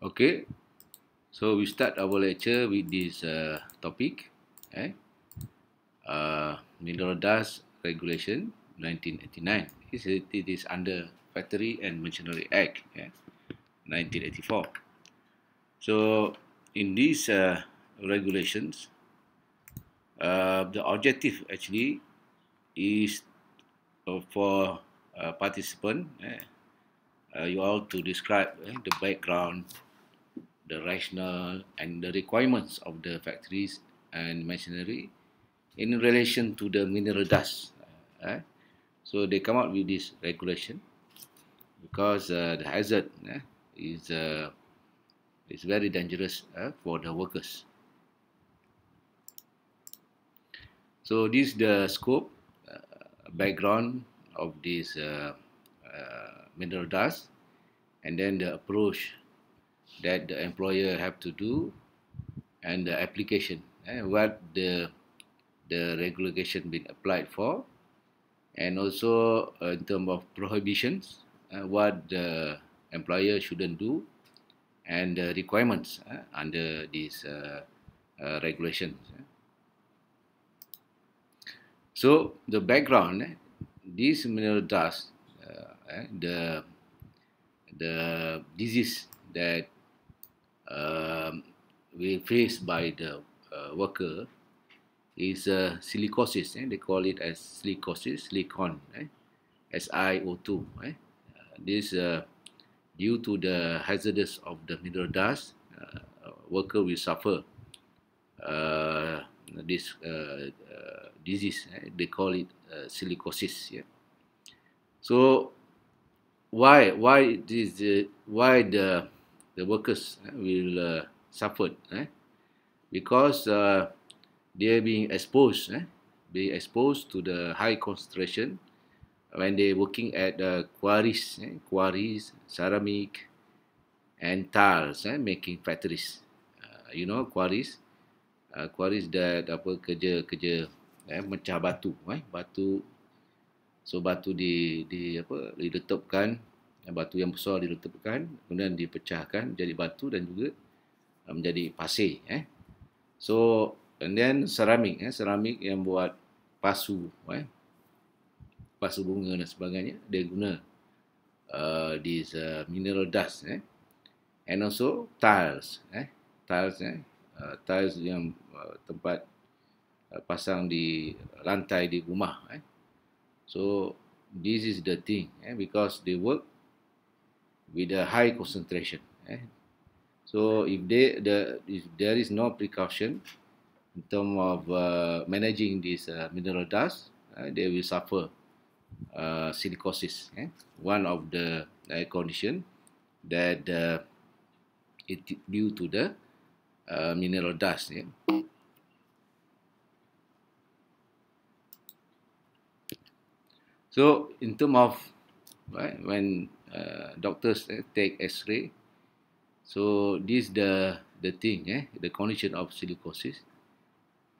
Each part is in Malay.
Okay, so we start our lecture with this uh, topic, eh? uh, Mineral Dust Regulation 1989. It is under Factory and Machinery Act eh? 1984. So, in these uh, regulations, uh, the objective actually is uh, for uh, participant, eh? uh, you all to describe eh, the background the rationale and the requirements of the factories and machinery in relation to the mineral dust. Uh, eh? So they come out with this regulation because uh, the hazard eh, is uh, is very dangerous eh, for the workers. So this is the scope, uh, background of this uh, uh, mineral dust and then the approach that the employer have to do and the application eh, what the the regulation been applied for and also uh, in terms of prohibitions uh, what the employer shouldn't do and the requirements eh, uh, under these regulations eh. so the background eh, mineral dust uh, the the disease that um, we faced by the uh, worker is uh, silicosis. Eh? They call it as silicosis, silicon, eh? SiO2. Eh? Uh, this uh, due to the hazardous of the mineral dust, uh, worker will suffer uh, this disease. Eh? They call it silicosis. Yeah? So why why this why the the workers will uh, suffer eh? because uh, they are being exposed eh? being exposed to the high concentration when they working at the quarries eh? quarries ceramic and tiles eh? making factories uh, you know quarries uh, quarries that apa kerja kerja eh? mecah batu eh? batu so batu di di apa diletupkan batu yang besar diletupkan kemudian dipecahkan jadi batu dan juga uh, menjadi pasir eh so and then seramik eh seramik yang buat pasu eh pasu bunga dan sebagainya dia guna uh, this uh, mineral dust eh and also tiles eh tiles eh uh, tiles yang uh, tempat uh, pasang di lantai di rumah eh so this is the thing eh because they work with a high concentration. Eh? So if they, the if there is no precaution in terms of uh, managing this uh, mineral dust, uh, they will suffer uh, silicosis. Eh? One of the uh, condition that uh, it due to the uh, mineral dust. Yeah? So in terms of right, when Uh, doctors eh, take X-ray. So this the the thing, eh, the condition of silicosis.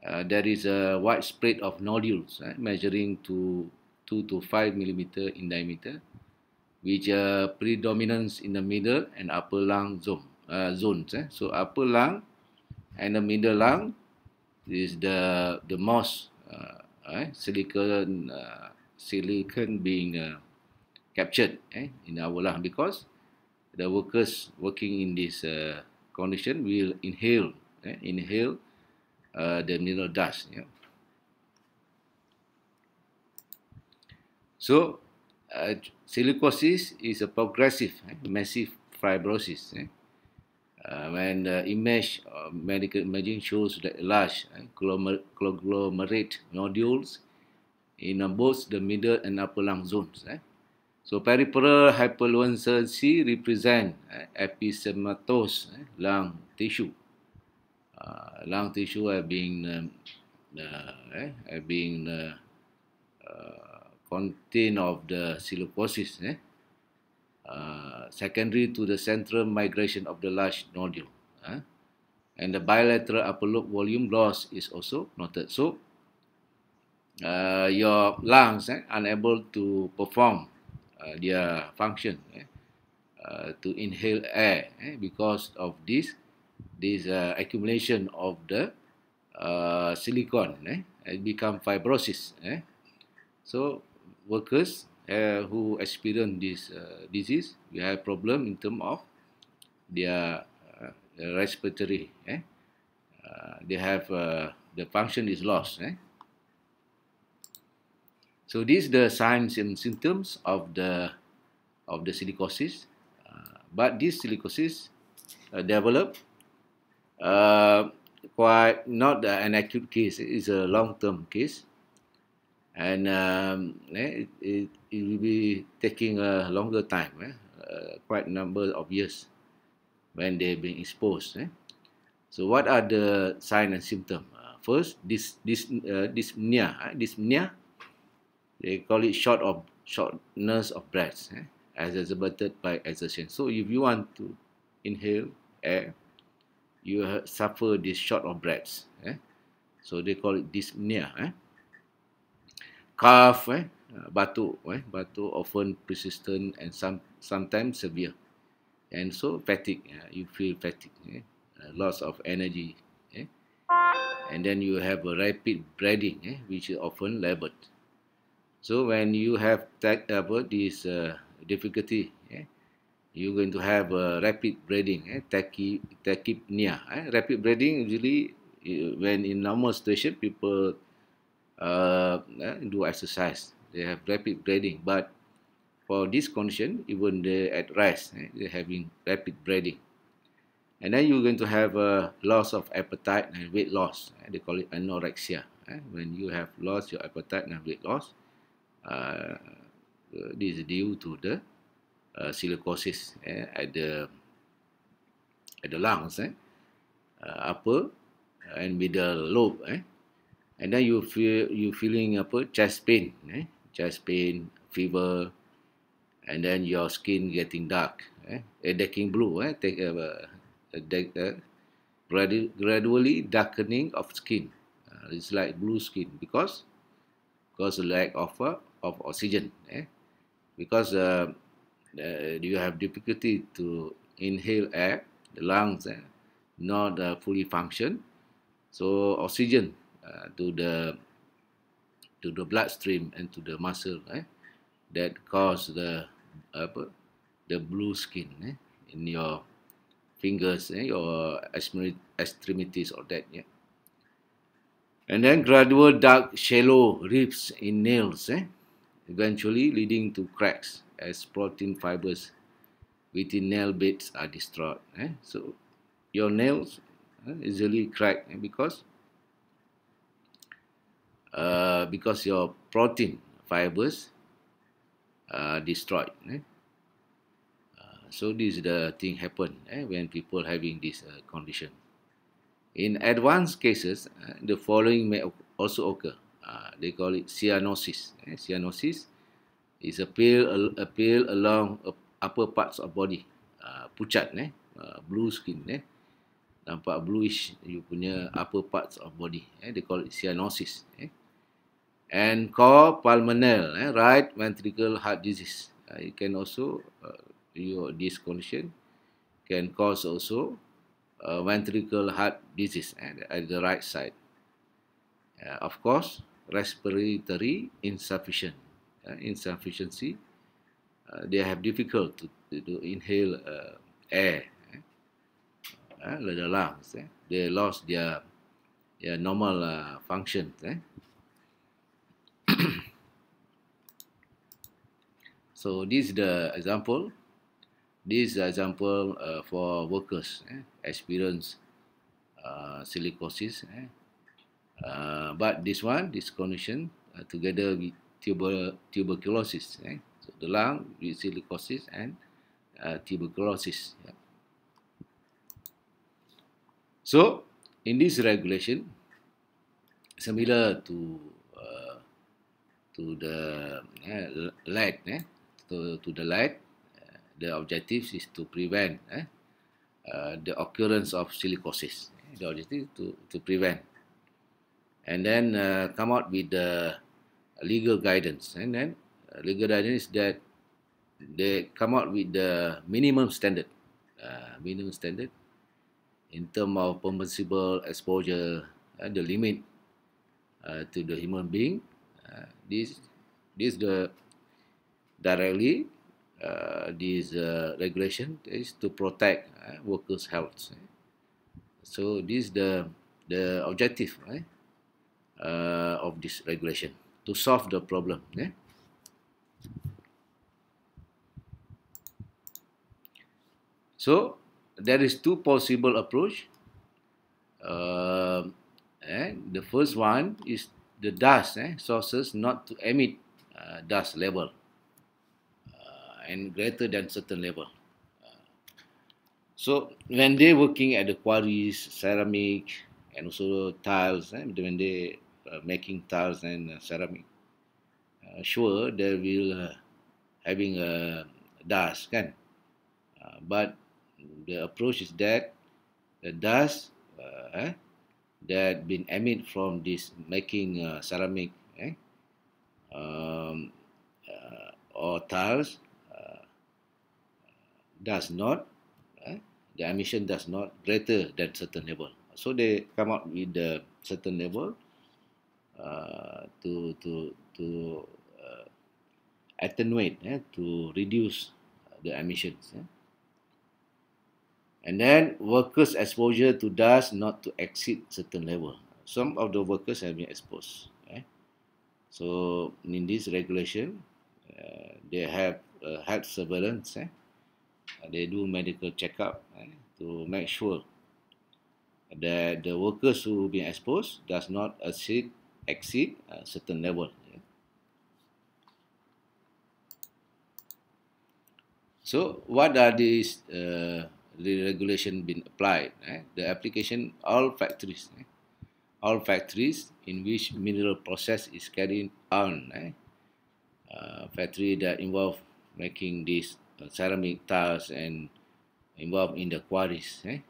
Uh, there is a widespread of nodules eh, measuring to two to five millimeter in diameter, which uh, predominance in the middle and upper lung zone uh, zones. Eh. So upper lung and the middle lung is the the most uh, eh, silicon uh, silicon being uh, captured eh, in our lung because the workers working in this uh, condition will inhale eh, inhale uh, the mineral dust. Yeah. So, uh, silicosis is a progressive eh, massive fibrosis. Eh. Uh, when the image uh, medical imaging shows that large eh, conglomerate eh, nodules in uh, both the middle and upper lung zones. Eh. So peripheral hyperluency represent uh, eh, epistematous uh, eh, lung tissue. Uh, lung tissue have been um, uh, eh, have been uh, uh, contain of the silicosis. Eh? Uh, secondary to the central migration of the large nodule. Eh? And the bilateral upper lobe volume loss is also noted. So, uh, your lungs eh, unable to perform Uh, dia function eh, uh, to inhale air eh, because of this this uh, accumulation of the uh, silicon eh, it become fibrosis eh. so workers uh, who experience this uh, disease we have problem in term of their uh, respiratory eh. uh, they have uh, the function is lost eh. So these the signs and symptoms of the of the silicosis. Uh, but this silicosis uh, develop uh, quite not an acute case. It's a long-term case, and um, eh, it, it, it, will be taking a longer time, eh? Uh, quite a number of years when they have being exposed. Eh? So what are the signs and symptoms? Uh, first, this this uh, dyspnea. Eh, dyspnea they call it short of shortness of breath, eh, as exacerbated by exertion. So if you want to inhale air, you ha, suffer this short of breath. Eh. So they call it dyspnea. Eh. Cough, eh, batu, eh, batu often persistent and some sometimes severe. And so fatigue, eh, you feel fatigue, eh, loss of energy. Eh. And then you have a rapid breathing, eh, which is often labored. So when you have tech, uh, this uh, difficulty, eh, you're going to have a rapid breathing, eh, tachy, tachypnea. Eh. Rapid breathing usually when in normal situation people uh, eh, do exercise, they have rapid breathing. But for this condition, even they at rest, eh, they're having rapid breathing. And then you're going to have a loss of appetite and weight loss. Eh, they call it anorexia. Eh. When you have lost your appetite and weight loss, Uh, uh, this due to the uh, silicosis eh, at the at the lungs eh, uh, upper uh, and middle lobe eh. and then you feel you feeling apa chest pain eh, chest pain fever and then your skin getting dark eh, A eh, decking blue eh take a a deck, uh, uh gradually darkening of skin uh, it's like blue skin because because lack of uh, of oxygen eh? because uh, uh, you have difficulty to inhale air the lungs eh? not uh, fully function so oxygen uh, to the to the bloodstream and to the muscle eh? that cause the uh, the blue skin eh? in your fingers eh? your extremities or that yeah and then gradual dark shallow rips in nails eh? eventually leading to cracks as protein fibers within nail beds are destroyed. Eh? So your nails eh, easily crack eh, because uh, because your protein fibers are destroyed. Eh? Uh, so this is the thing happen eh, when people having this uh, condition. In advanced cases, eh, the following may also occur. Ah, they call it cyanosis. Eh, cyanosis is a pale, a, a pale along upper parts of body, uh, pucat, eh, uh, blue skin, eh, nampak bluish. You punya upper parts of body. Eh, they call it cyanosis. Eh. And core pulmonary, eh, right ventricle heart disease. Uh, you can also uh, your this condition can cause also uh, ventricle heart disease eh, at the right side. Uh, of course respiratory insufficient uh, insufficiency uh, they have difficult to, to inhale uh, air eh? uh, the lungs eh? they lost their their normal uh, function eh? so this is the example this is example uh, for workers eh? experience uh, silicosis eh? Uh, but this one, this condition, uh, together with tuber, tuberculosis, eh? so the lung, leukocytosis, and uh, tuberculosis. Yeah. So, in this regulation, similar to uh, to the eh, lead, eh, to, to the light, uh, the objective is to prevent eh, uh, the occurrence of silicosis. The objective to to prevent and then uh, come out with the legal guidance. And then uh, legal guidance is that they come out with the minimum standard, uh, minimum standard in term of permissible exposure and uh, the limit uh, to the human being. Uh, this this the directly uh, this uh, regulation is to protect uh, workers' health. So this the the objective, right? uh, of this regulation to solve the problem. Yeah? So there is two possible approach. Uh, eh? The first one is the dust eh? sources not to emit uh, dust level uh, and greater than certain level. So when they working at the quarries, ceramic, and also tiles, eh, when they Uh, making tiles and uh, ceramic. Uh, sure, there will uh, having a dust kan, uh, but the approach is that the dust uh, eh, that been emitted from this making uh, ceramic eh, um, uh, or tiles uh, does not eh, the emission does not greater than certain level. So they come up with the certain level. Uh, to to to uh, attenuate eh, to reduce the emissions eh. and then workers exposure to dust not to exceed certain level some of the workers have been exposed eh. so in this regulation uh, they have uh, health surveillance eh. Uh, they do medical checkup eh, to make sure that the workers who been exposed does not exceed exceed a certain level. Ya. So, what are these uh, the regulation been applied? Eh? The application all factories, eh? all factories in which mineral process is carried on, eh? uh, factory that involve making these uh, ceramic tiles and involved in the quarries. Eh?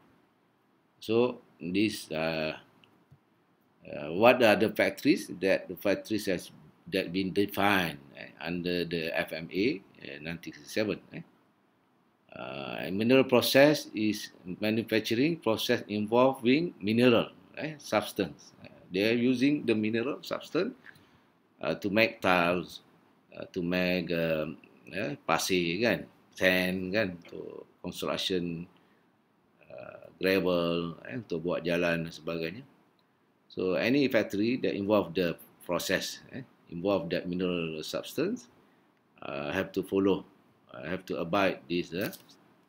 So, these uh, uh, what are the factories that the factories has that been defined eh, under the FMA eh, 1967 eh. uh, mineral process is manufacturing process involving mineral eh, substance uh, they are using the mineral substance uh, to make tiles uh, to make um, eh, pasir kan sand kan to construction uh, gravel eh, untuk buat jalan dan sebagainya So any factory that involve the process, eh, involve that mineral substance, uh, have to follow, uh, have to abide this uh,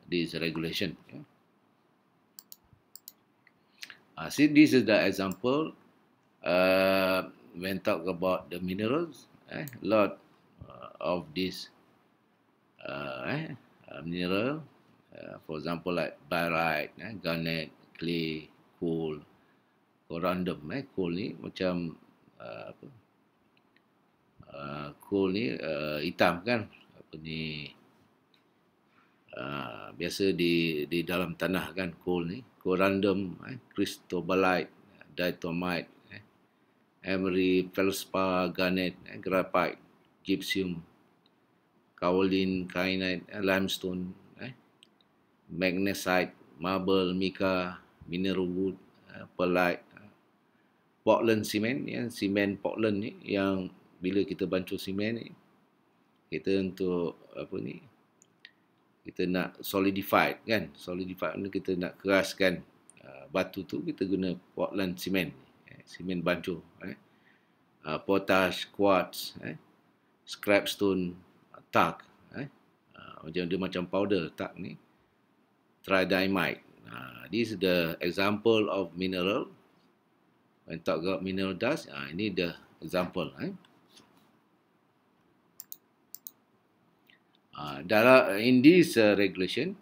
this regulation. Yeah. Uh, see, this is the example uh, when talk about the minerals. A eh, lot uh, of this uh, eh, uh, mineral, uh, for example, like barite, eh, garnet, clay, coal kau random eh coal ni macam uh, apa uh, coal ni uh, hitam kan apa ni uh, biasa di di dalam tanah kan coal ni coal random eh cristobalite diatomite eh emery feldspar garnet eh, graphite gypsum kaolin kyanite eh, limestone eh magnesite marble mica mineral wood eh, perlite, Portland Cement ya Cement Portland ni yang bila kita bancuh simen ni kita untuk apa ni kita nak solidified kan Solidified ni kita nak keraskan uh, batu tu kita guna Portland Cement simen eh, bancuh eh uh, potash quartz eh scrap stone tak eh uh, macam dia macam powder tak ni tridymite uh, this is the example of mineral when talk about mineral dust uh, ini the example eh. Uh, in this uh, regulation,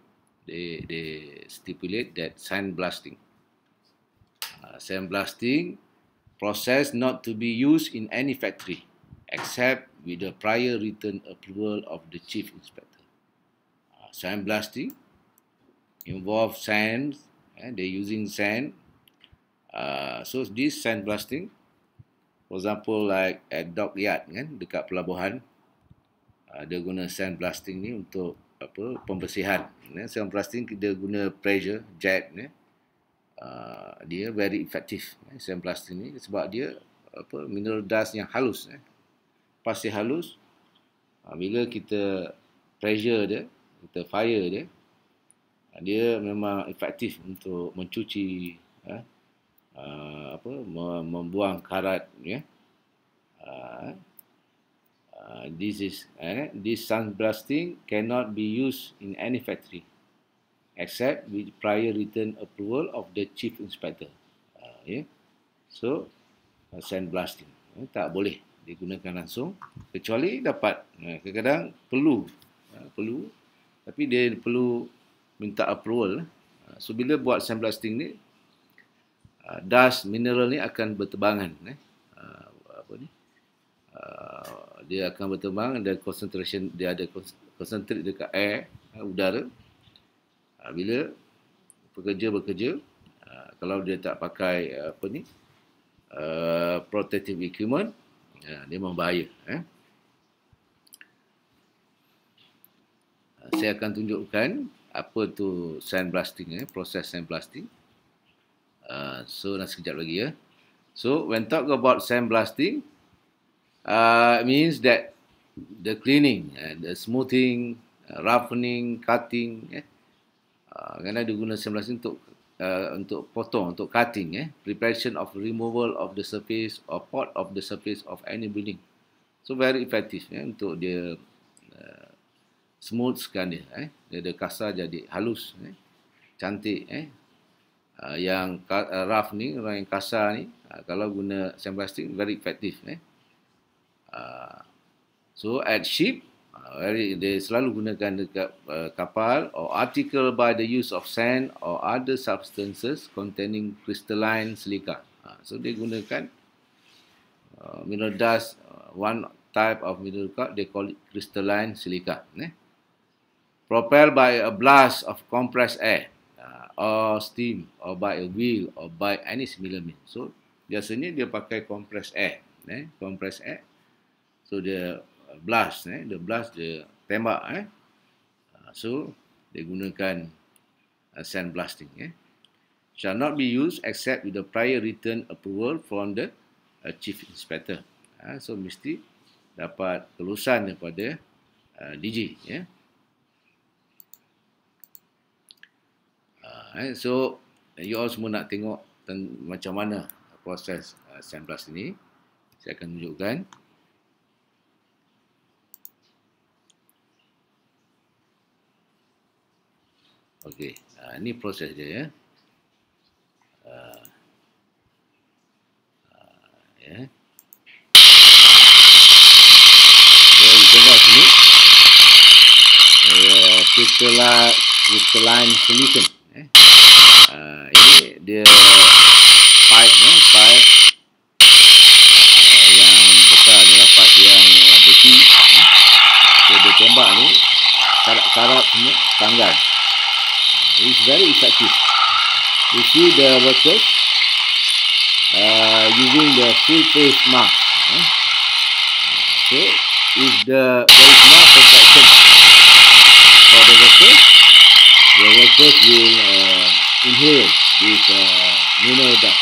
they, they stipulate that sand sandblasting, ah, sand blasting process not to be used in any factory except with the prior written approval of the chief inspector. Sand blasting involves sand, and uh, eh, using sand Ah, so this sand blasting, for example like at dockyard kan dekat pelabuhan, uh, dia guna sand blasting ni untuk apa pembersihan. Yeah. blasting dia guna pressure jet ni. Ya. Yeah. Uh, dia very effective eh, blasting ni sebab dia apa mineral dust yang halus eh. pasir halus uh, bila kita pressure dia kita fire dia uh, dia memang efektif untuk mencuci eh, Uh, apa membuang karat ya uh, uh, this is eh, this sandblasting cannot be used in any factory except with prior written approval of the chief inspector uh, ya yeah. so uh, sandblasting eh, tak boleh digunakan langsung kecuali dapat eh, kadang-kadang perlu uh, perlu tapi dia perlu minta approval eh. so bila buat sandblasting ni Ah, dust mineral ni akan berterbangan eh uh, apa ni uh, dia akan berterbang dan concentration dia ada concentrate dekat air uh, udara uh, bila pekerja bekerja uh, kalau dia tak pakai uh, apa ni uh, protective equipment uh, dia membahaya eh saya akan tunjukkan apa tu sandblasting eh proses sandblasting Ah, so nak sekejap lagi ya. So when talk about sandblasting, uh, means that the cleaning, uh, the smoothing, uh, roughening, cutting, eh, uh, ah, kena digunakan sandblasting untuk uh, untuk potong, untuk cutting, eh, preparation of removal of the surface or part of the surface of any building. So very effective eh, untuk dia uh, eh, smooth kan dia, eh, dia, dia kasar jadi halus, eh, cantik, eh, Ah, yang ah, rough ni, orang yang kasar ni, ah, kalau guna sandblasting, very effective. Eh? So, at ship, very, they selalu gunakan dekat kapal or article by the use of sand or other substances containing crystalline silica. So, dia gunakan mineral dust, one type of mineral dust, they call it crystalline silica. Eh? Propelled by a blast of compressed air uh, or uh, steam or by a wheel or by any similar means. So biasanya dia pakai compressed air, eh, compressed air. So dia uh, blast, eh, dia blast dia tembak, eh. Uh, so dia gunakan uh, blasting, eh. Shall not be used except with the prior written approval from the uh, chief inspector. Uh, so mesti dapat kelulusan daripada uh, DG, Yeah. eh. So, eh, you all semua nak tengok ten- macam mana proses uh, ini. Saya akan tunjukkan. Okey, uh, ini proses dia ya. Uh, Ya. Yeah. So, tengok sini. Ya, uh, crystalline, crystalline solution. ini tanggal. It's very effective. You see the workers uh, using the full face mask. Eh? Okay, if the face mask protection for the workers, the workers will uh, inhale this uh, mineral dust.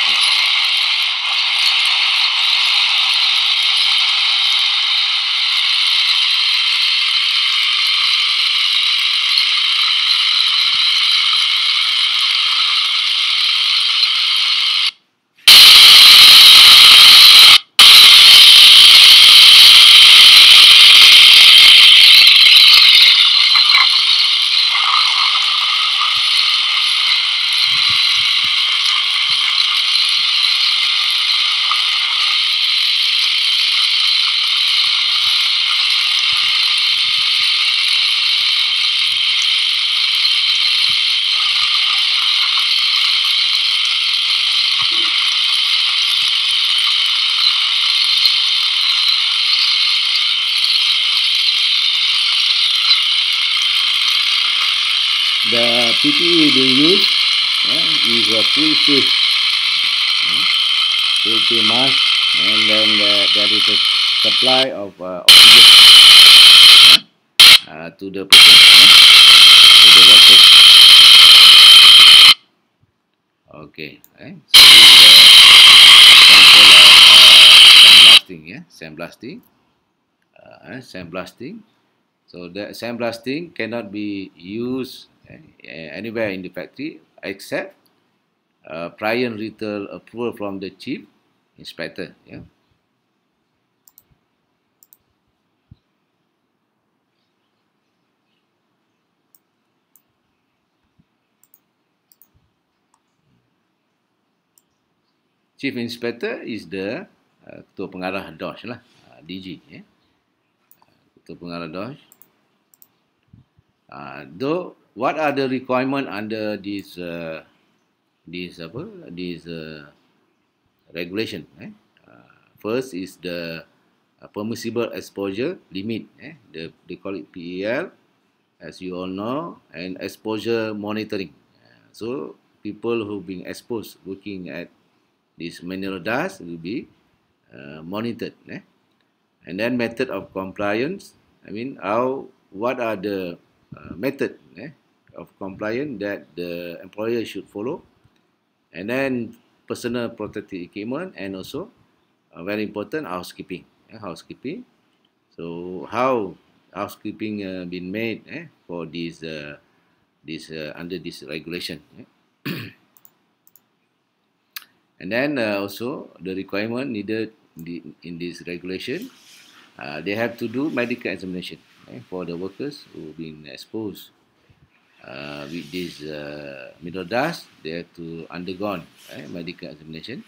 supply of uh, oxygen uh, to the uh, to the water. Okay, eh? so this is a uh, example of uh, uh, sandblasting, yeah, sandblasting, uh, eh? sandblasting. So that sandblasting cannot be used eh, eh, anywhere in the factory except uh, prior written approval from the chief inspector, yeah. chief inspector is the uh, ketua pengarah DOSH lah, uh, DG. Yeah. Uh, ketua pengarah DOSH. Uh, though, what are the requirement under this uh, this apa this uh, regulation? Eh? Uh, first is the uh, permissible exposure limit. Eh? The they call it PEL, as you all know, and exposure monitoring. Uh, so people who being exposed working at This mineral dust will be uh, monitored. Eh? And then method of compliance. I mean, how what are the uh, method eh, of compliance that the employer should follow? And then personal protective equipment and also uh, very important housekeeping. Eh, housekeeping. So how housekeeping uh, been made eh, for this uh, this uh, under this regulation? Eh? And then uh, also the requirement needed in this regulation, uh, they have to do medical examination eh, for the workers who been exposed uh, with this uh, middle dust. They have to undergo eh, medical examination,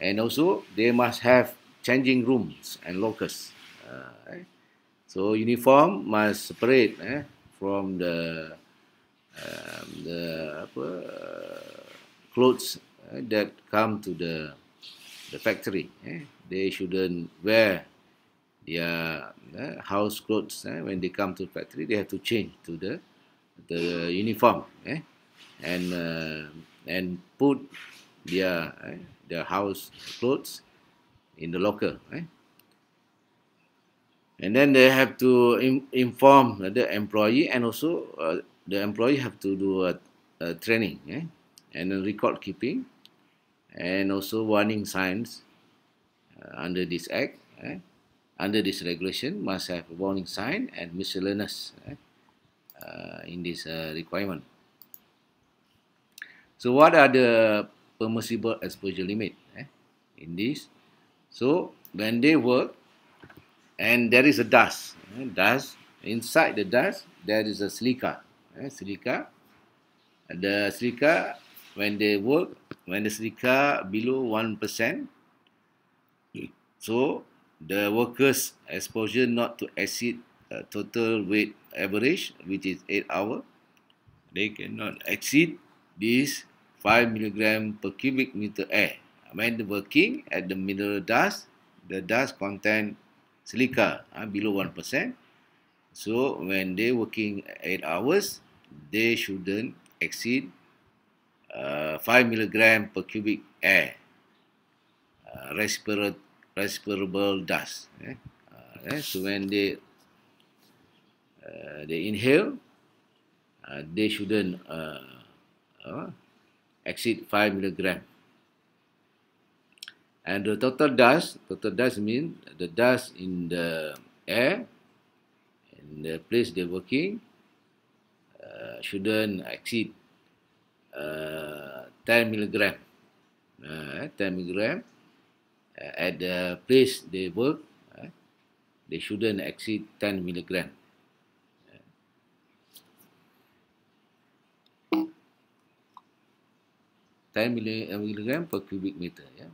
and also they must have changing rooms and lockers. Uh, eh. So uniform must separate eh, from the um, the apa, uh, clothes that come to the the factory. Eh? They shouldn't wear their eh, house clothes eh? when they come to the factory. They have to change to the the uniform eh? and uh, and put their eh, their house clothes in the locker. Eh? And then they have to in- inform the employee, and also uh, the employee have to do a, a training eh? and a record keeping and also warning signs uh, under this act eh, under this regulation must have a warning sign and miscellaneous eh, uh, in this uh, requirement so what are the permissible exposure limit eh, in this so when they work and there is a dust eh, dust inside the dust there is a silica eh, silica the silica when they work when the sedika below 1% so the workers exposure not to exceed uh, total weight average which is 8 hour they cannot exceed this 5 mg per cubic meter air when the working at the mineral dust the dust content silica uh, below 1% so when they working 8 hours they shouldn't exceed 5 uh, 5 mg per cubic air uh, respirable respirable dust eh? Uh, eh? so when they uh, they inhale uh, they shouldn't uh, uh, exceed 5 mg and the total dust total dust mean the dust in the air in the place they working uh, shouldn't exceed 10 uh, milligram uh, 10 eh, milligram uh, at the place they work uh, they shouldn't exceed 10 milligram uh, 10 miligram uh, per cubic meter yeah.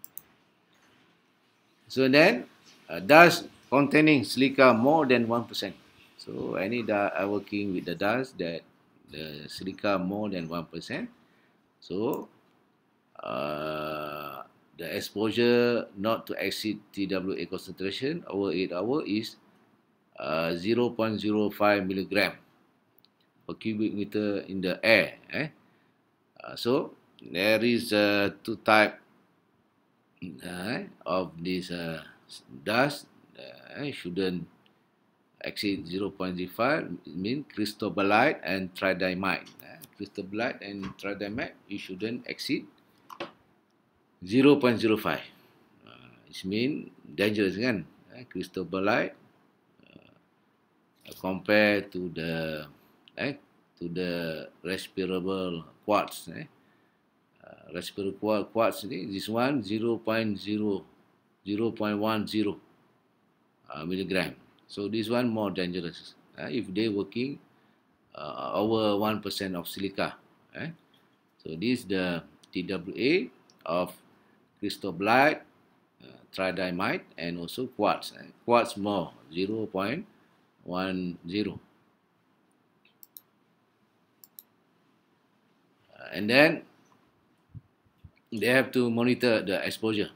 so then uh, dust containing silica more than 1% so any that uh, are working with the dust that the silica more than 1% So uh, the exposure not to exceed TWA concentration over 8 hour is uh, 0.05 milligram per cubic meter in the air. Eh? Uh, so there is uh, two type uh, of this uh, dust. Uh, eh, shouldn't exceed 0.05 mean crystallite and tridymite. Eh? filter blood and tradamet you shouldn't exceed 0.05 uh, it mean dangerous kan uh, crystal blood uh, compare to the eh, to the respirable quartz eh. uh, respirable quartz ni this one 0.0 0.10 uh, milligram so this one more dangerous uh, if they working uh, over percent of silica. Eh? So this is the TWA of cristoblite, uh, tridymite and also quartz. Eh? Quartz more, zero point one zero. Uh, and then they have to monitor the exposure.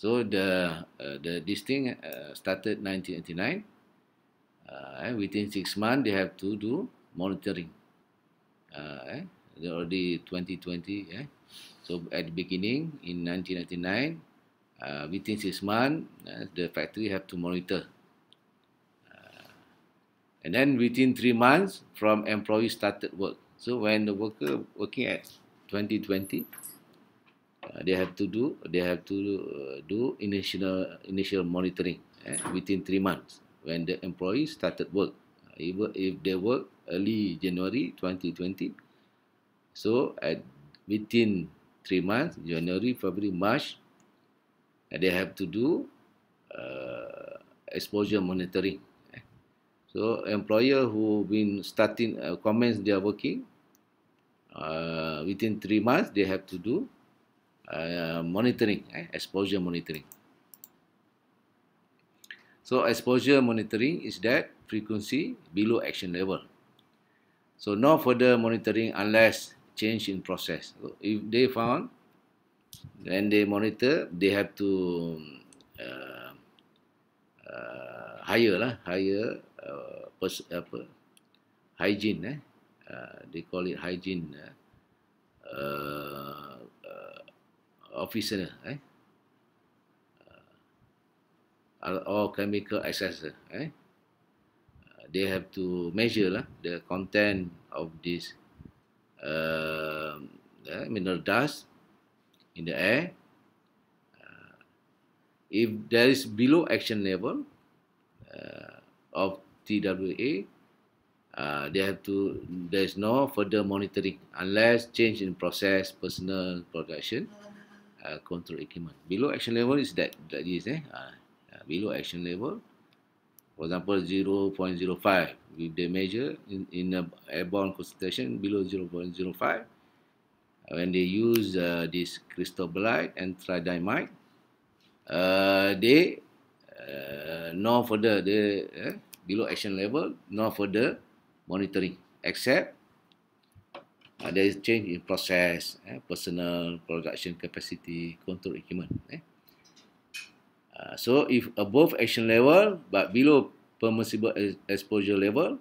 So the uh, the this thing uh, started 1989. Uh, within six months, they have to do monitoring. Uh, eh? Already 2020. Eh? So at the beginning in 1999, uh, ah, within six months, uh, the factory have to monitor. Uh, and then within three months, from employee started work. So when the worker working at 2020, they have to do they have to uh, do initial initial monitoring eh, within three months when the employee started work. If, if they work early January 2020. So at within three months, January, February, March, uh, they have to do uh, exposure monitoring. Eh. So employer who been starting uh, comments they are working uh, within three months they have to do uh, monitoring eh, exposure monitoring. So exposure monitoring is that frequency below action level. So no further monitoring unless change in process. So, if they found, then they monitor. They have to uh, uh, hire lah, hire uh, pers- apa hygiene eh. Uh, they call it hygiene uh, uh, uh officer eh? uh, or chemical assessor. Eh? they have to measure lah the content of this uh, uh, mineral dust in the air. Uh, if there is below action level uh, of TWA, uh, they have to. There is no further monitoring unless change in process, personal production, uh, control equipment. Below action level is that that is eh uh, uh below action level. For example, 0.05. If they measure in, in a airborne concentration below 0.05, when they use uh, this blight and tridymite, uh, they uh, no further the eh, below action level, no further monitoring except uh, there is change in process, eh, personal production capacity, control equipment. Eh. Uh, so if above action level but below permissible exposure level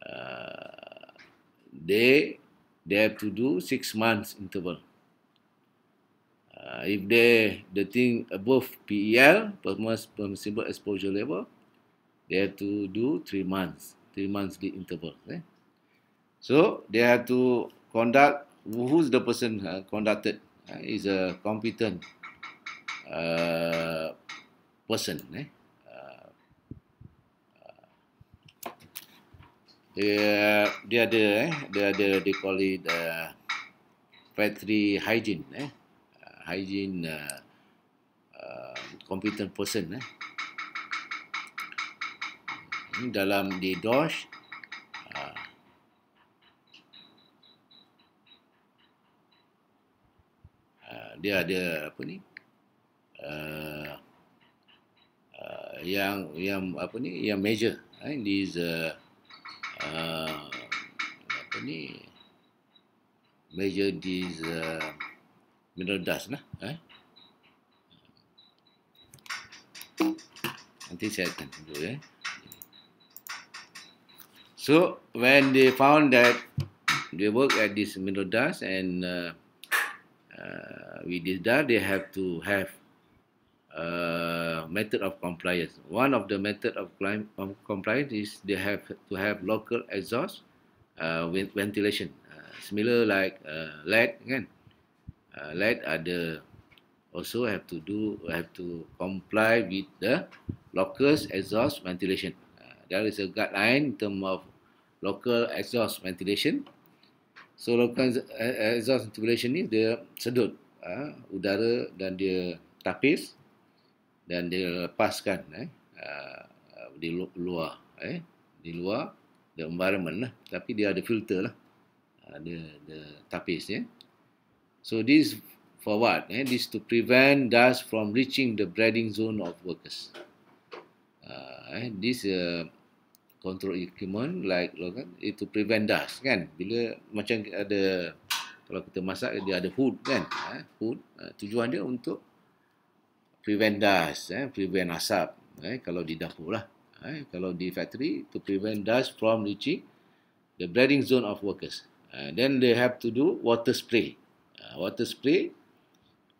uh, they they have to do six months interval uh, if they the thing above e PEL permissible exposure level they have to do three months three months the interval eh? so they have to conduct who's the person uh, conducted uh, is a competent Uh, person eh uh, uh, dia dia ada eh dia ada they call it uh, factory hygiene eh uh, hygiene uh, uh, competent person eh ini hmm, dalam di dosh dia ada apa ni Uh, uh, yang yang apa ni yang major right? Eh, these uh, uh, apa ni major these uh, mineral dust lah eh? nanti saya akan tunjuk ya eh? so when they found that they work at this mineral dust and uh, uh, with this dust they have to have Uh, method of compliance. One of the method of, compliance is they have to have local exhaust uh, ventilation. Uh, similar like uh, lead, kan? Uh, lead ada also have to do have to comply with the local exhaust ventilation. Uh, there is a guideline in term of local exhaust ventilation. So local e-, exhaust ventilation ni dia sedut uh, udara dan dia tapis dan dia lepaskan eh, uh, di luar eh, di luar the environment lah tapi dia ada filter lah ada uh, the, the tapis eh. so this for what eh, this to prevent dust from reaching the breeding zone of workers uh, eh, this uh, control equipment like lo kan itu prevent dust kan bila macam ada kalau kita masak dia ada hood kan eh, hood uh, tujuan dia untuk prevent dust, eh, prevent asap. Eh, kalau di dapur lah. Eh, kalau di factory, to prevent dust from reaching the breathing zone of workers. Uh, then they have to do water spray. Uh, water spray.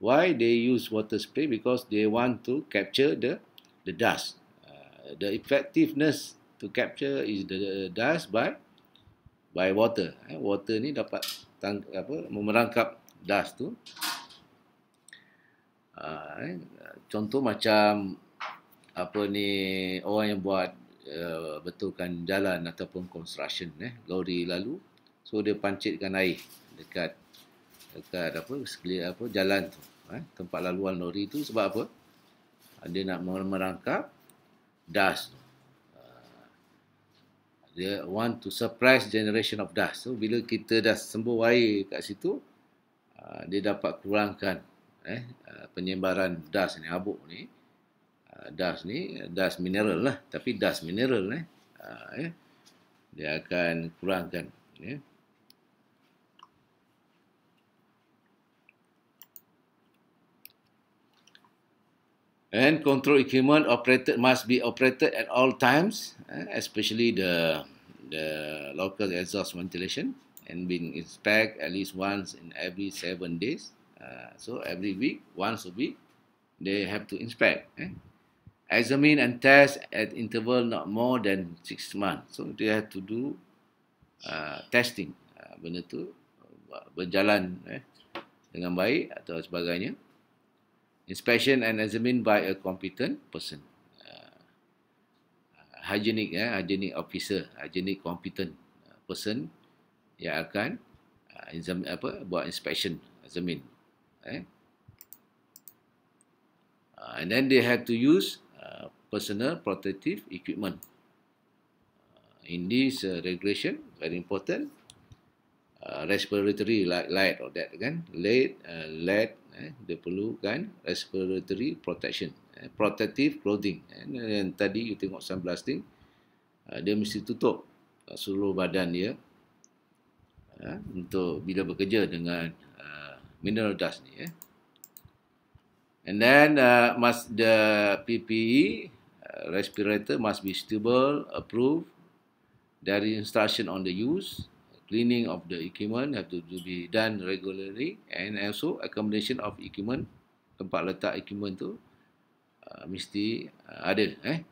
Why they use water spray? Because they want to capture the the dust. Uh, the effectiveness to capture is the, the dust by by water. Eh, water ni dapat tang, apa, memerangkap dust tu. Ah, eh, contoh macam apa ni orang yang buat eh, betulkan jalan ataupun construction eh lori lalu so dia pancitkan air dekat dekat apa sekali apa jalan tu eh tempat laluan lori tu sebab apa ah, dia nak merangkap dust tu. Ah, dia want to suppress generation of dust so bila kita dah sembuh air kat situ dia dapat kurangkan eh, uh, penyebaran das ni, habuk ni. Uh, das ni, das mineral lah. Tapi das mineral eh. eh dia akan kurangkan. Eh. And control equipment operated must be operated at all times, eh, especially the the local exhaust ventilation, and being inspected at least once in every seven days. Uh, so every week, once a week, they have to inspect, eh? examine and test at interval not more than six months. So they have to do uh, testing, uh, benda tu uh, berjalan eh, dengan baik atau sebagainya. Inspection and examine by a competent person, uh, hygienic, eh, hygienic officer, hygienic competent person yang akan uh, exam, apa buat inspection, examine eh? uh, and then they have to use uh, personal protective equipment uh, in this uh, regulation very important uh, respiratory light, light or that again lead uh, lead eh? perlu kan, respiratory protection eh? protective clothing eh? and, and, and tadi you tengok sunblasting uh, dia mesti tutup seluruh badan dia Ha, untuk bila bekerja dengan ha, mineral dust ni eh. And then uh, must the PPE uh, respirator must be stable, approved. There is instruction on the use, cleaning of the equipment have to, to be done regularly, and also accommodation of equipment tempat letak equipment tu uh, mesti uh, ada eh.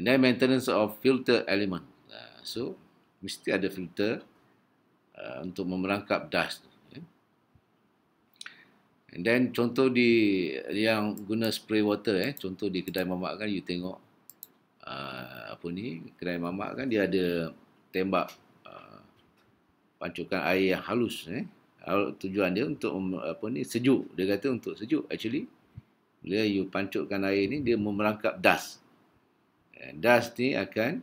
And then maintenance of filter element. Uh, so mesti ada filter uh, untuk memerangkap dust And then contoh di yang guna spray water eh, contoh di kedai mamak kan you tengok uh, apa ni, kedai mamak kan dia ada tembak uh, pancukan air yang halus eh. Tujuan dia untuk apa ni sejuk. Dia kata untuk sejuk actually. Bila you pancukkan air ni dia memerangkap dust. And dust ni akan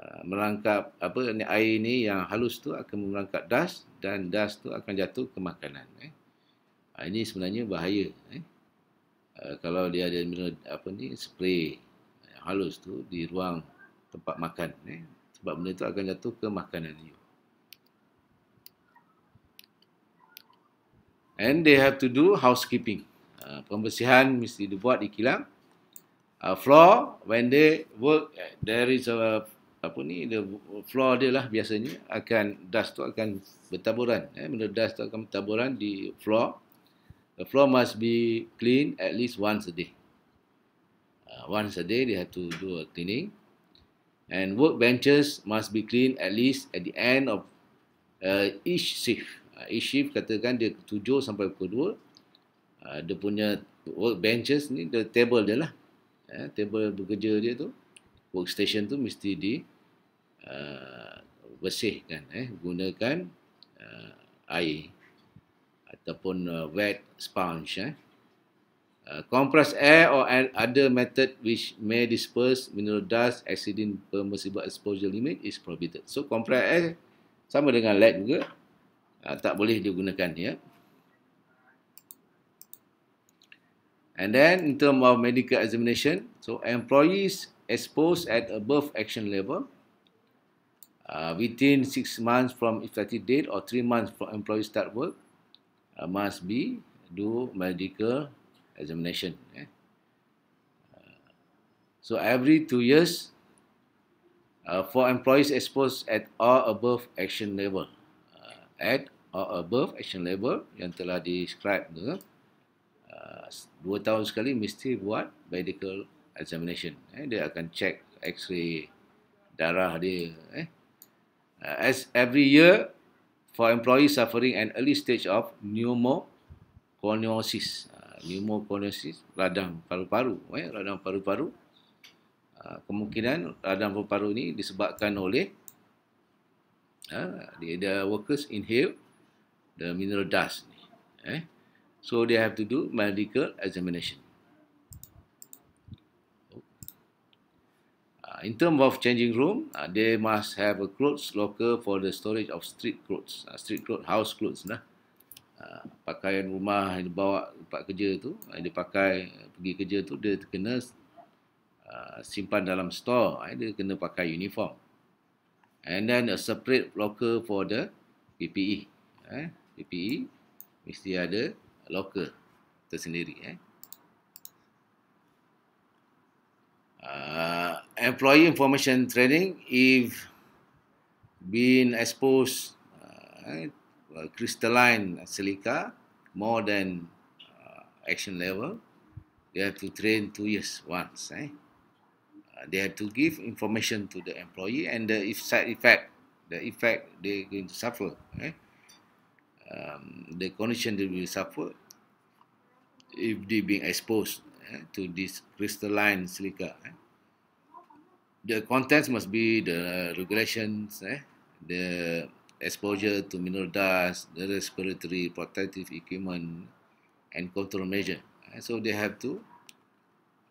uh, merangkap apa ni air ni yang halus tu akan memerangkap dust dan dust tu akan jatuh ke makanan eh Ha, ini sebenarnya bahaya. Eh? Ha, kalau dia ada mineral, apa ni spray halus tu di ruang tempat makan. Eh? Sebab benda tu akan jatuh ke makanan you. And they have to do housekeeping. Ha, pembersihan mesti dibuat di kilang. Ha, floor, when they work, there is a apa ni the floor dia lah biasanya akan dust tu akan bertaburan eh benda dust tu akan bertaburan di floor The floor must be clean at least once a day. Uh, once a day, they have to do a cleaning. And work benches must be clean at least at the end of uh, each shift. Uh, each shift katakan dia tujuh sampai pukul dua. Uh, dia punya workbenches ni, the table dia lah. Uh, table bekerja dia tu. Workstation tu mesti di uh, bersihkan. Eh, gunakan uh, air ataupun uh, wet sponge. Eh. Uh, compressed air or other method which may disperse mineral dust exceeding permissible exposure limit is prohibited. So compressed air sama dengan lead juga uh, tak boleh digunakan ya. And then in term of medical examination, so employees exposed at above action level uh, within 6 months from effective date or 3 months from employees start work Uh, must be do medical examination. Eh? Uh, so every two years, uh, for employees exposed at or above action level, uh, at or above action level yang telah describe tu, uh, dua tahun sekali mesti buat medical examination. Eh? Dia akan check X-ray darah dia. Eh? Uh, as every year, for employees suffering an early stage of pneumoconiosis. Ah, pneumoconiosis, radang paru-paru. Eh? Radang paru-paru. Ah, kemungkinan radang paru-paru ini disebabkan oleh uh, ah, the, workers inhale the mineral dust. Eh? So they have to do medical examination. Ah, in term of changing room, uh, they must have a clothes locker for the storage of street clothes, uh, street clothes, house clothes nah, Uh, pakaian rumah yang dia bawa tempat kerja tu, yang dia pakai pergi kerja tu, dia kena uh, simpan dalam store. Uh, dia kena pakai uniform. And then a separate locker for the PPE. Uh, eh, PPE mesti ada locker tersendiri. Eh. Uh, employee information training if been exposed uh, uh, crystalline silica more than uh, action level they have to train two years once eh? uh, they have to give information to the employee and the if side effect the effect they going to suffer eh? um, the condition they will suffer if they being exposed eh, to this crystalline silica eh? the contents must be the regulations, eh? the exposure to mineral dust, the respiratory protective equipment, and control measure. And eh? so they have to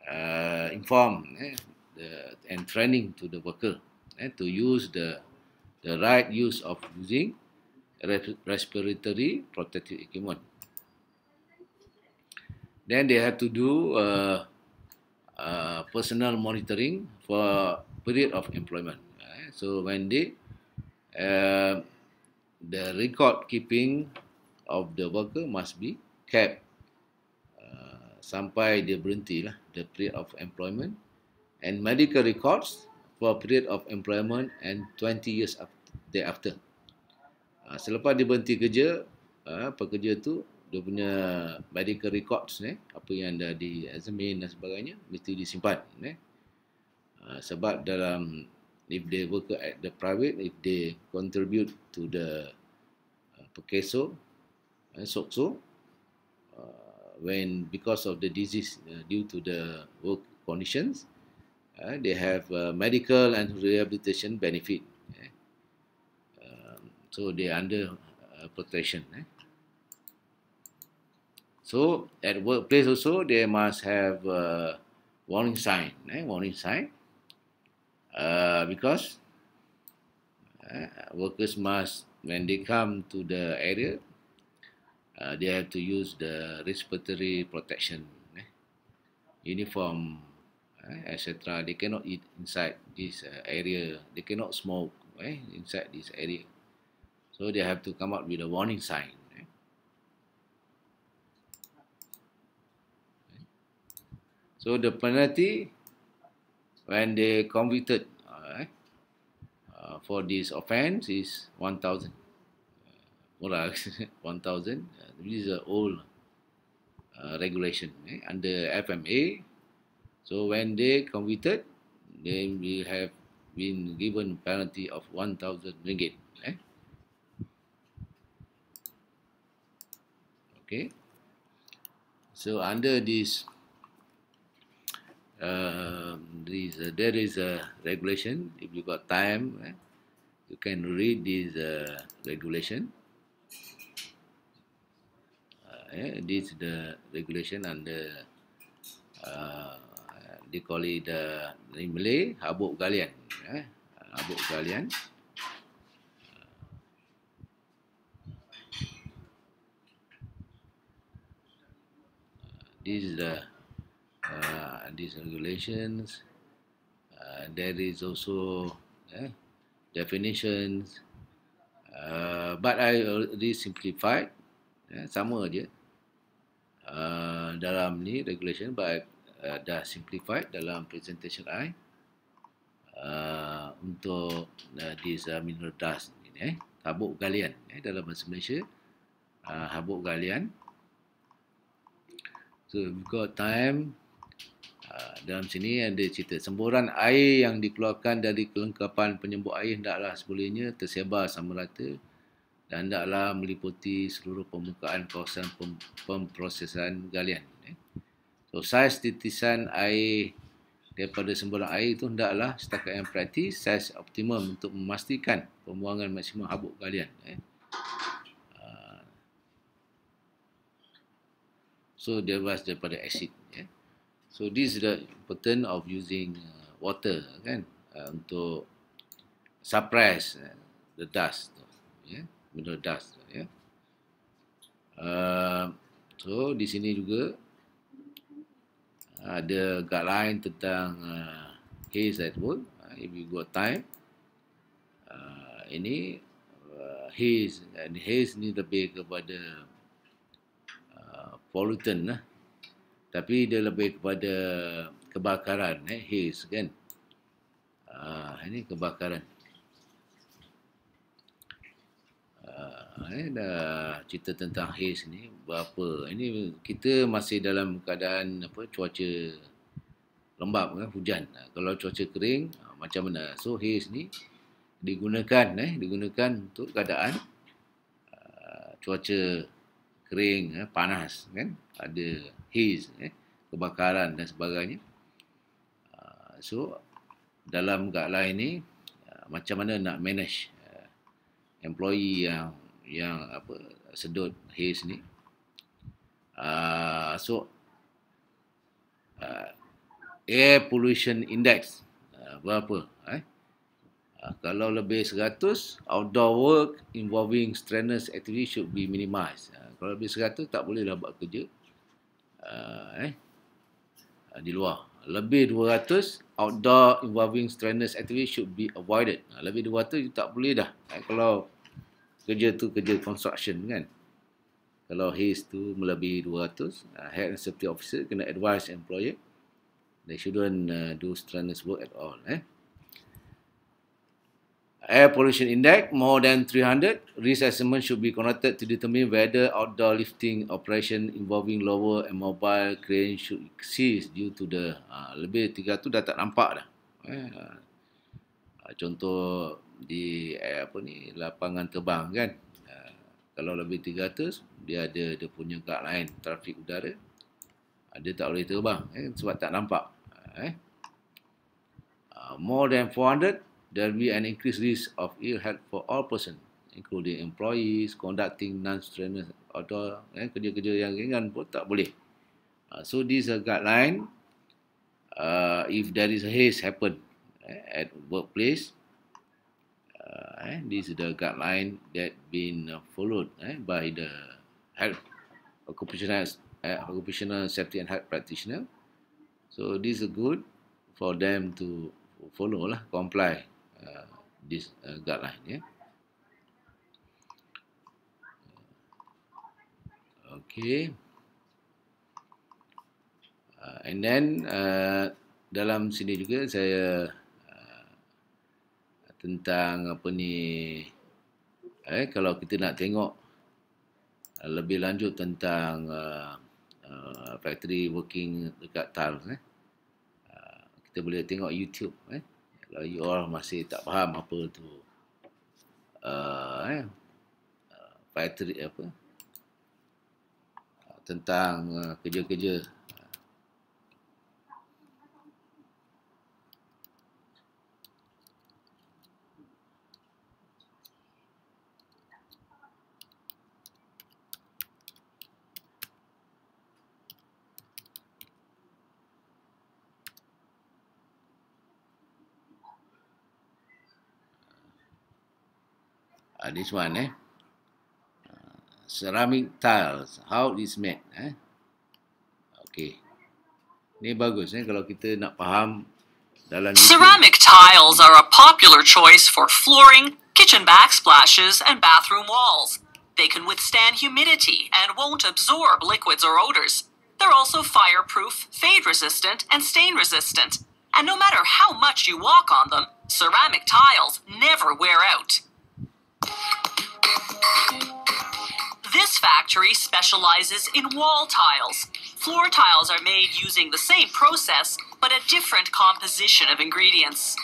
uh, inform eh? the, and training to the worker eh? to use the the right use of using respiratory protective equipment. Then they have to do. Uh, Uh, personal monitoring for period of employment. Right? So when they uh, the record keeping of the worker must be kept uh, sampai dia berhenti lah the period of employment and medical records for period of employment and 20 years after, thereafter. Uh, selepas dia berhenti kerja, uh, pekerja tu dia punya medical records ni eh, apa yang dah di examine dan sebagainya mesti disimpan eh. Uh, sebab dalam if they work at the private if they contribute to the uh, ah, pekeso eh, sokso uh, when because of the disease uh, due to the work conditions uh, they have uh, medical and rehabilitation benefit eh. um, so they under uh, protection eh. So at workplace also they must have warning sign, eh? warning sign, uh, because uh, workers must when they come to the area, uh, they have to use the respiratory protection eh? uniform, eh, etc. They cannot eat inside this uh, area. They cannot smoke eh, inside this area. So they have to come up with a warning sign. So the penalty when they convicted uh, for this offense is 1,000. Uh, 1,000. Uh, this is an old uh, regulation eh, under FMA. So when they convicted, they will have been given penalty of 1,000 ringgit. Eh? Okay. So under this um, there, is a, there is a regulation. If you got time, eh, you can read this uh, regulation. Uh, yeah, this is the regulation under uh, they call it the uh, in Malay habuk galian, eh, habuk galian. Uh, this is the Uh, these regulations. Uh, there is also uh, definitions. Uh, but I already simplified. Uh, sama aja. Uh, dalam ni regulation, but I uh, dah simplified dalam presentation I. Uh, untuk uh, this uh, mineral dust ini, eh, habuk galian eh, dalam bahasa Malaysia. Uh, habuk galian. So we've got time. Ah, dalam sini ada cerita semburan air yang dikeluarkan dari kelengkapan penyembuh air hendaklah sebolehnya tersebar sama rata dan hendaklah meliputi seluruh permukaan kawasan pem- pemprosesan galian. Eh. So, saiz titisan air daripada semburan air itu hendaklah setakat yang praktis saiz optimum untuk memastikan pembuangan maksimum habuk galian. Eh. Ah. So, dia bahas daripada acid. So this is the important of using uh, water kan uh, untuk suppress uh, the dust tu. Ya, yeah? dust ya. Yeah? Uh, so di sini juga ada guideline tentang uh, haze at work. Uh, if you got time, uh, ini uh, haze and haze ni lebih kepada uh, pollutant lah tapi dia lebih kepada kebakaran eh haze kan ah ini kebakaran ah eh dah cerita tentang haze ni berapa ini kita masih dalam keadaan apa cuaca lembap kan eh, hujan ah, kalau cuaca kering ah, macam mana so haze ni digunakan eh digunakan untuk keadaan ah, cuaca kering, eh, panas, kan? ada haze, eh, kebakaran dan sebagainya. Ah, so, dalam guideline ni, ah, macam mana nak manage eh, employee yang yang apa sedut haze ni. Ah, so, air pollution index berapa? Eh? kalau lebih 100, outdoor work involving strenuous activity should be minimized. Kalau lebih 100 tak bolehlah buat kerja uh, eh, ah, di luar. Lebih 200 outdoor involving strenuous activity should be avoided. Uh, lebih 200 you tak boleh dah. Eh, kalau kerja tu kerja construction kan. Kalau haze tu melebihi 200, uh, health and safety officer kena advise employer they shouldn't uh, do strenuous work at all. Eh air pollution index more than 300, risk assessment should be conducted to determine whether outdoor lifting operation involving lower and mobile crane should cease due to the uh, lebih 300 dah tak nampak dah. Eh, uh, uh, contoh di eh, apa ni lapangan terbang kan. Uh, kalau lebih 300 dia ada dia punya lain trafik udara. Uh, dia tak boleh terbang eh, sebab tak nampak. Uh, eh, uh, more than 400 there will be an increased risk of ill health for all person, including employees, conducting non-strenuous atau eh, kerja-kerja yang ringan pun tak boleh. Uh, so this a guideline. Uh, if there is a haze happen eh, at workplace, uh, eh, this is the guideline that been uh, followed eh, by the health occupational uh, occupational safety and health practitioner. So this is good for them to follow lah, comply. Uh, this uh, guideline ya. Uh, okay. Uh, and then uh, dalam sini juga saya uh, tentang apa ni eh kalau kita nak tengok uh, lebih lanjut tentang uh, uh, factory working dekat Tal eh uh, kita boleh tengok YouTube eh kalau you masih tak faham apa tu uh, eh, patri uh, apa uh, tentang uh, kerja-kerja uh, this one, eh? Uh, ceramic tiles, how is made, eh? Okay. Ni bagus eh kalau kita nak faham dalam Ceramic tiles are a popular choice for flooring, kitchen backsplashes and bathroom walls. They can withstand humidity and won't absorb liquids or odors. They're also fireproof, fade resistant and stain resistant. And no matter how much you walk on them, ceramic tiles never wear out. This factory specializes in wall tiles. Floor tiles are made using the same process, but a different composition of ingredients.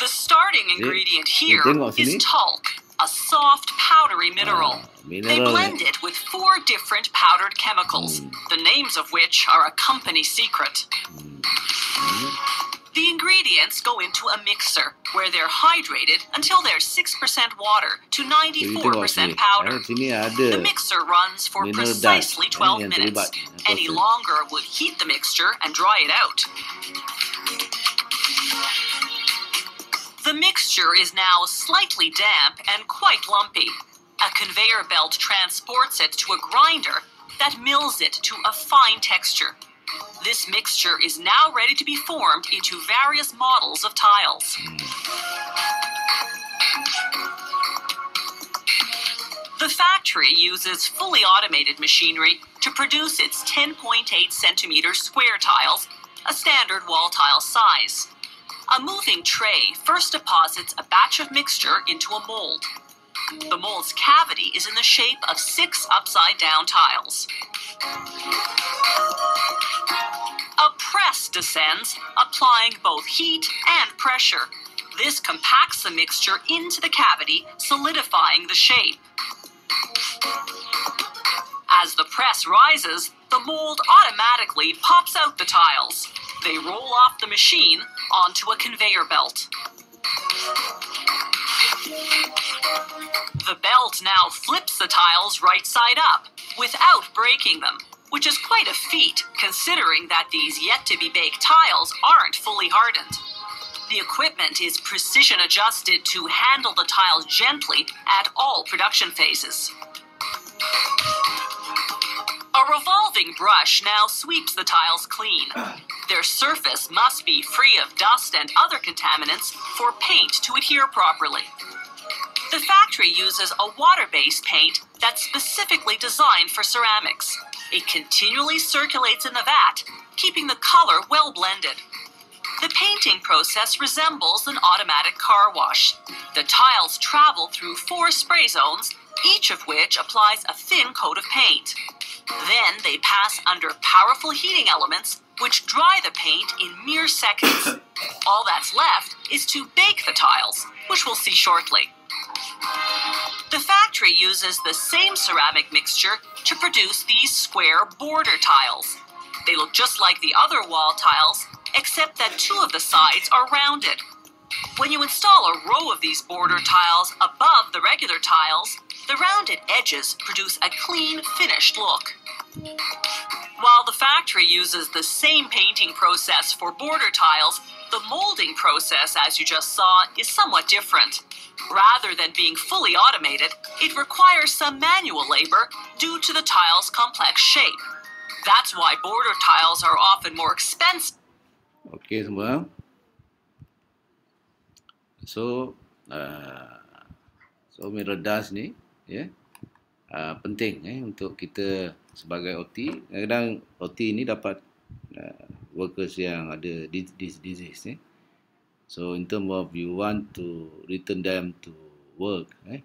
The starting ingredient here is talc, a soft, powdery ah, mineral. They blend it with four different powdered chemicals, mm. the names of which are a company secret. Mm. Mm. The ingredients go into a mixer where they're hydrated until they're 6% water to 94% powder. The mixer runs for precisely 12 minutes. Any longer would heat the mixture and dry it out. The mixture is now slightly damp and quite lumpy. A conveyor belt transports it to a grinder that mills it to a fine texture. This mixture is now ready to be formed into various models of tiles. The factory uses fully automated machinery to produce its 10.8 centimeter square tiles, a standard wall tile size. A moving tray first deposits a batch of mixture into a mold. The mole's cavity is in the shape of six upside down tiles. A press descends, applying both heat and pressure. This compacts the mixture into the cavity, solidifying the shape. As the press rises, the mold automatically pops out the tiles. They roll off the machine onto a conveyor belt. The belt now flips the tiles right side up without breaking them, which is quite a feat considering that these yet to be baked tiles aren't fully hardened. The equipment is precision adjusted to handle the tiles gently at all production phases. A revolving brush now sweeps the tiles clean. Their surface must be free of dust and other contaminants for paint to adhere properly. The factory uses a water based paint that's specifically designed for ceramics. It continually circulates in the vat, keeping the color well blended. The painting process resembles an automatic car wash. The tiles travel through four spray zones, each of which applies a thin coat of paint. Then they pass under powerful heating elements, which dry the paint in mere seconds. All that's left is to bake the tiles, which we'll see shortly. The factory uses the same ceramic mixture to produce these square border tiles. They look just like the other wall tiles, except that two of the sides are rounded. When you install a row of these border tiles above the regular tiles, the rounded edges produce a clean, finished look. While the factory uses the same painting process for border tiles, the molding process, as you just saw, is somewhat different. Rather than being fully automated, it requires some manual labor due to the tile's complex shape. That's why border tiles are often more expensive. Okay, well, So, uh, so mirror dust ni, ya, yeah, uh, penting eh, untuk kita sebagai OT kadang OT ni dapat uh, workers yang ada this disease eh. so in term of you want to return them to work eh,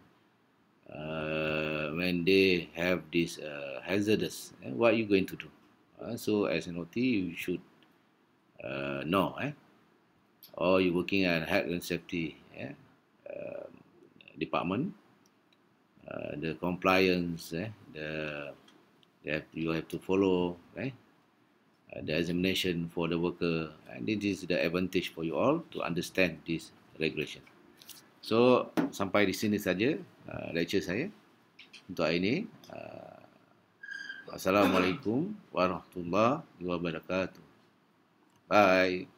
uh, when they have this uh, hazardous eh, what you going to do uh, so as an OT you should uh, know eh, or you working at health and safety eh, uh, department uh, the compliance eh, the that you have to follow eh? uh, the examination for the worker and this is the advantage for you all to understand this regulation so sampai di sini saja uh, lecture saya untuk hari ini uh, Assalamualaikum warahmatullahi wabarakatuh bye